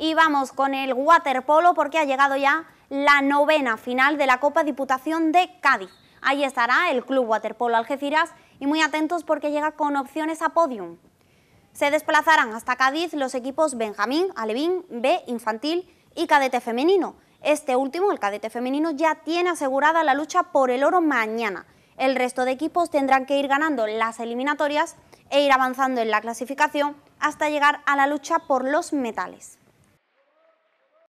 Y vamos con el waterpolo porque ha llegado ya la novena final de la Copa Diputación de Cádiz. Ahí estará el Club Waterpolo Algeciras y muy atentos porque llega con opciones a podium. Se desplazarán hasta Cádiz los equipos Benjamín, Alevín, B, Infantil y Cadete Femenino. Este último, el Cadete Femenino, ya tiene asegurada la lucha por el oro mañana. El resto de equipos tendrán que ir ganando las eliminatorias e ir avanzando en la clasificación hasta llegar a la lucha por los metales.